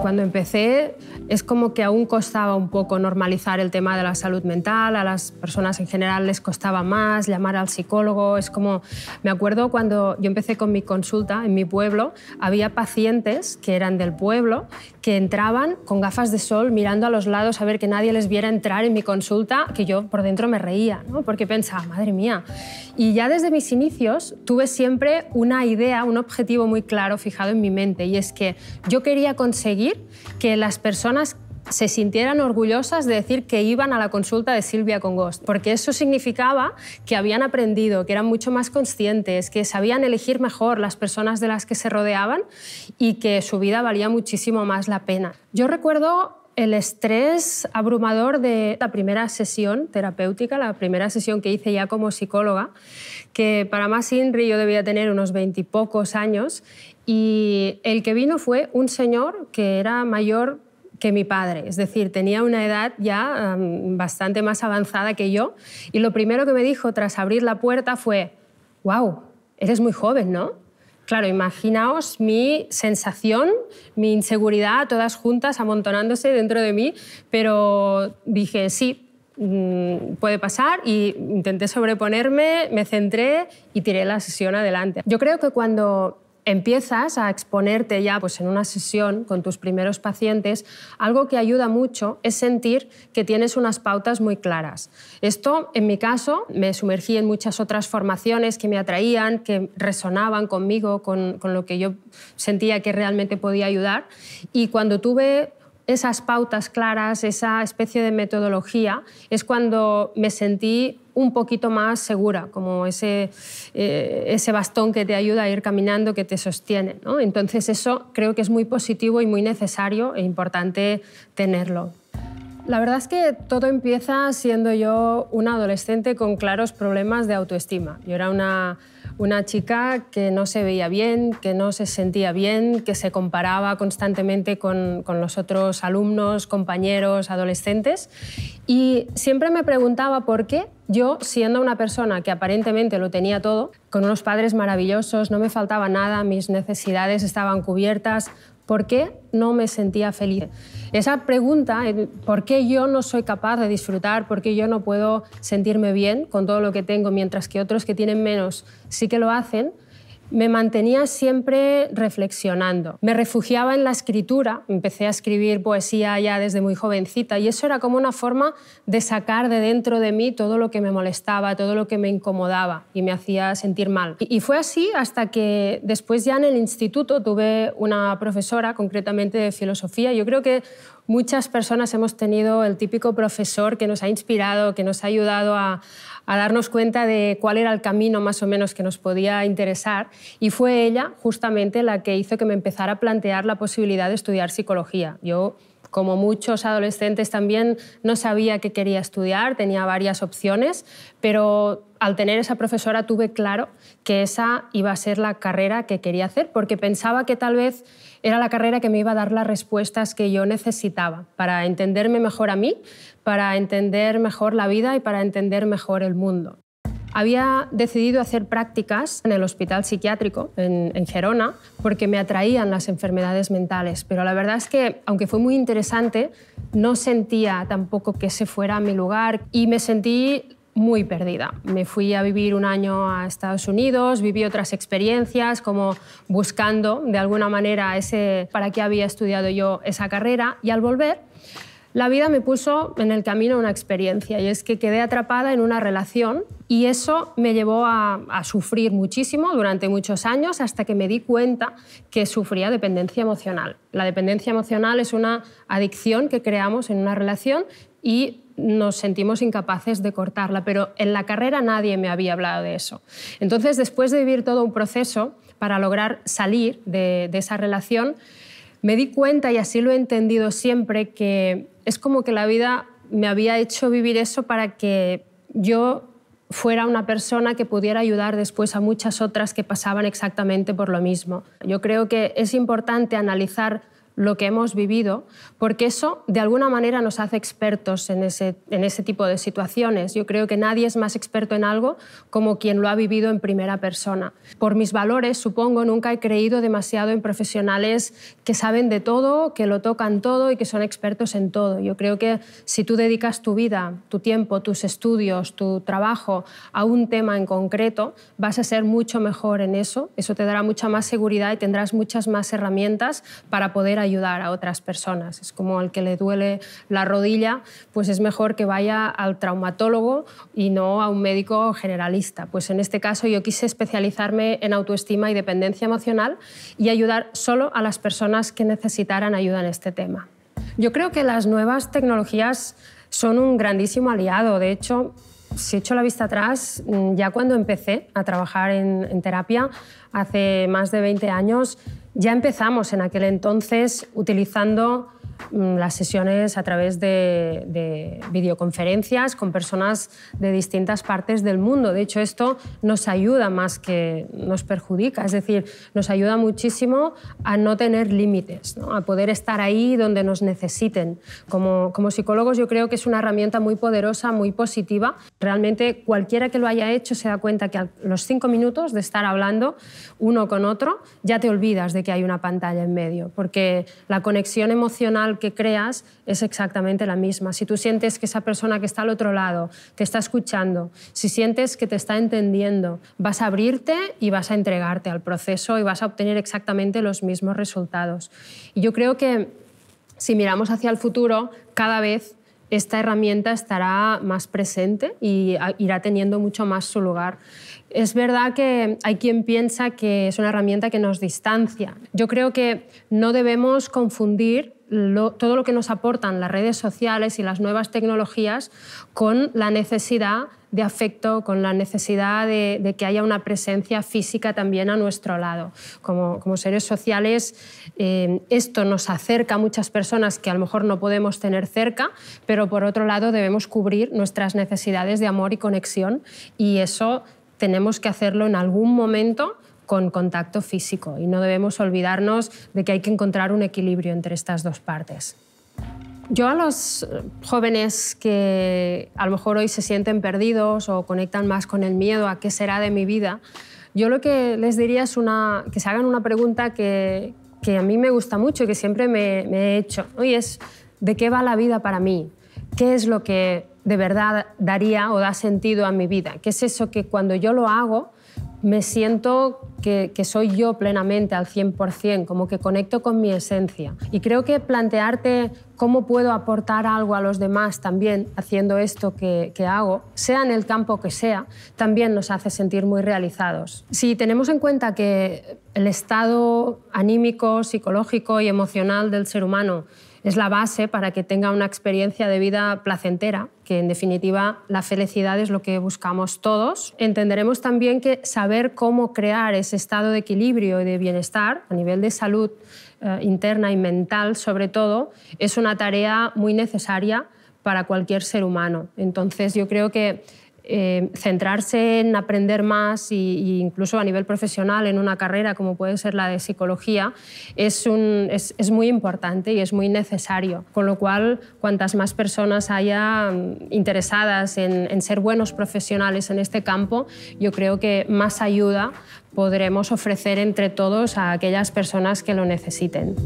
Cuando empecé es como que aún costaba un poco normalizar el tema de la salud mental, a las personas en general les costaba más llamar al psicólogo, es como, me acuerdo cuando yo empecé con mi consulta en mi pueblo, había pacientes que eran del pueblo que entraban con gafas de sol mirando a los lados a ver que nadie les viera entrar en mi consulta, que yo por dentro me reía, ¿no? porque pensaba, madre mía. Y ya desde mis inicios tuve siempre una idea, un objetivo muy claro fijado en mi mente, y es que yo quería conseguir que las personas se sintieran orgullosas de decir que iban a la consulta de Silvia Congost, porque eso significaba que habían aprendido, que eran mucho más conscientes, que sabían elegir mejor las personas de las que se rodeaban y que su vida valía muchísimo más la pena. Yo recuerdo el estrés abrumador de la primera sesión terapéutica, la primera sesión que hice ya como psicóloga, que para más Inri yo debía tener unos veintipocos años, y el que vino fue un señor que era mayor que mi padre. Es decir, tenía una edad ya bastante más avanzada que yo. Y lo primero que me dijo tras abrir la puerta fue, wow, eres muy joven, ¿no? Claro, imaginaos mi sensación, mi inseguridad, todas juntas amontonándose dentro de mí, pero dije, sí, mm, puede pasar y intenté sobreponerme, me centré y tiré la sesión adelante. Yo creo que cuando empiezas a exponerte ya pues, en una sesión con tus primeros pacientes, algo que ayuda mucho es sentir que tienes unas pautas muy claras. Esto, en mi caso, me sumergí en muchas otras formaciones que me atraían, que resonaban conmigo, con, con lo que yo sentía que realmente podía ayudar. Y cuando tuve esas pautas claras, esa especie de metodología, es cuando me sentí un poquito más segura, como ese, eh, ese bastón que te ayuda a ir caminando, que te sostiene. Entonces eso creo que es muy positivo y muy necesario e importante tenerlo. La verdad es que todo empieza siendo yo una adolescente con claros problemas de autoestima. Yo era una una chica que no se veía bien, que no se sentía bien, que se comparaba constantemente con, con los otros alumnos, compañeros, adolescentes. Y siempre me preguntaba por qué yo, siendo una persona que aparentemente lo tenía todo, con unos padres maravillosos, no me faltaba nada, mis necesidades estaban cubiertas, ¿Por qué no me sentía feliz? Esa pregunta, eh, ¿por qué yo no soy capaz de disfrutar? ¿Por qué yo no puedo sentirme bien con todo lo que tengo, mientras que otros que tienen menos sí que lo hacen? me mantenía siempre reflexionando. Me refugiaba en la escritura, empecé a escribir poesía ya desde muy jovencita y eso era como una forma de sacar de dentro de mí todo lo que me molestaba, todo lo que me incomodaba y me hacía sentir mal. Y fue así hasta que después ya en el instituto tuve una profesora concretamente de filosofía. Yo creo que muchas personas hemos tenido el típico profesor que nos ha inspirado, que nos ha ayudado a, a darnos cuenta de cuál era el camino más o menos que nos podía interesar y fue ella justamente la que hizo que me empezara a plantear la posibilidad de estudiar psicología. Yo como muchos adolescentes también no sabía qué quería estudiar, tenía varias opciones, pero al tener esa profesora tuve claro que esa iba a ser la carrera que quería hacer, porque pensaba que tal vez era la carrera que me iba a dar las respuestas que yo necesitaba para entenderme mejor a mí, para entender mejor la vida y para entender mejor el mundo. Había decidido hacer prácticas en el hospital psiquiátrico en, Gerona porque me atraían las enfermedades mentales, pero la verdad es que, aunque fue muy interesante, no sentía tampoco que se fuera a mi lugar y me sentí muy perdida. Me fui a vivir un año a Estados Unidos, viví otras experiencias, como buscando de alguna manera ese para qué había estudiado yo esa carrera. Y al volver, la vida me puso en el camino una experiencia y es que quedé atrapada en una relación y eso me llevó a, a sufrir muchísimo durante muchos años hasta que me di cuenta que sufría dependencia emocional. La dependencia emocional es una adicción que creamos en una relación y nos sentimos incapaces de cortarla, pero en la carrera nadie me había hablado de eso. Entonces, después de vivir todo un proceso para lograr salir de, esa relación, me di cuenta, y así lo he entendido siempre, que es como que la vida me había hecho vivir eso para que yo fuera una persona que pudiera ayudar después a muchas otras que pasaban exactamente por lo mismo. Yo creo que es importante analizar lo que hemos vivido, porque eso de alguna manera nos hace expertos en ese, en ese tipo de situaciones. Yo creo que nadie es más experto en algo como quien lo ha vivido en primera persona. Por mis valores, supongo, nunca he creído demasiado en profesionales que saben de todo, que lo tocan todo y que son expertos en todo. Yo creo que si tú dedicas tu vida, tu tiempo, tus estudios, tu trabajo a un tema en concreto, vas a ser mucho mejor en eso. Eso te dará mucha más seguridad y tendrás muchas más herramientas para poder ayudar ayudar a otras personas. Es como al que le duele la rodilla, pues es mejor que vaya al traumatólogo y no a un médico generalista. Pues en este caso yo quise especializarme en autoestima y dependencia emocional y ayudar solo a las personas que necesitaran ayuda en este tema. Yo creo que las nuevas tecnologías son un grandísimo aliado. De hecho, si echo la vista atrás, mm, ya cuando empecé a trabajar en, en terapia, hace más de 20 años, ya empezamos en aquel entonces utilizando Mm, las sesiones a través de, videoconferencias con personas de distintas partes del mundo. De hecho, esto nos ayuda más que nos perjudica, es decir, nos ayuda muchísimo a no tener límites, a poder estar ahí donde nos necesiten. Como, como psicólogos yo creo que es una herramienta muy poderosa, muy positiva. Realmente cualquiera que lo haya hecho se da cuenta que a los cinco minutos de estar hablando uno con otro ya te olvidas de que hay una pantalla en medio, porque la conexión emocional que creas es exactamente la misma. Si tú sientes que esa persona que está al otro lado te está escuchando, si sientes que te está entendiendo, vas a abrirte y vas a entregarte al proceso y vas a obtener exactamente los mismos resultados. Y yo creo que si miramos hacia el futuro, cada vez esta herramienta estará más presente y irá teniendo mucho más su lugar. Es verdad que hay quien piensa que es una herramienta que nos distancia. Yo creo que no debemos confundir todo lo que nos aportan las redes sociales y las nuevas tecnologías con la necesidad de afecto, con la necesidad de, que haya una presencia física también a nuestro lado. Como, seres sociales, eh, esto nos acerca a muchas personas que a lo mejor no podemos tener cerca, pero por otro lado debemos cubrir nuestras necesidades de amor y conexión y eso tenemos que hacerlo en algún momento con contacto físico y no debemos olvidarnos de que hay que encontrar un equilibrio entre estas dos partes. Yo a los eh, jóvenes que a lo mejor hoy se sienten perdidos o conectan más con el miedo a qué será de mi vida, yo lo que les diría es una, que se hagan una pregunta que, que a mí me gusta mucho y que siempre me, he hecho. Hoy es, ¿de qué va la vida para mí? ¿Qué es lo que de verdad daría o da sentido a mi vida? ¿Qué es eso que cuando yo lo hago me siento que, soy yo plenamente al 100%, como que conecto con mi esencia. Y creo que plantearte cómo puedo aportar algo a los demás también haciendo esto que hago, sea en el campo que sea, también nos hace sentir muy realizados. Si tenemos en cuenta que el estado anímico, psicológico y emocional del ser humano es la base para que tenga una experiencia de vida placentera, que en definitiva la felicidad es lo que buscamos todos. Entenderemos también que saber cómo crear ese estado de equilibrio y de bienestar a nivel de salud eh, interna y mental sobre todo es una tarea muy necesaria para cualquier ser humano. Entonces yo creo que eh, centrarse en aprender más e incluso a nivel profesional en una carrera como puede ser la de psicología es, es, muy importante y es muy necesario. Con lo cual, cuantas más personas haya mm, interesadas en ser buenos profesionales en este campo, yo creo que más ayuda podremos ofrecer entre todos a aquellas personas que lo necesiten.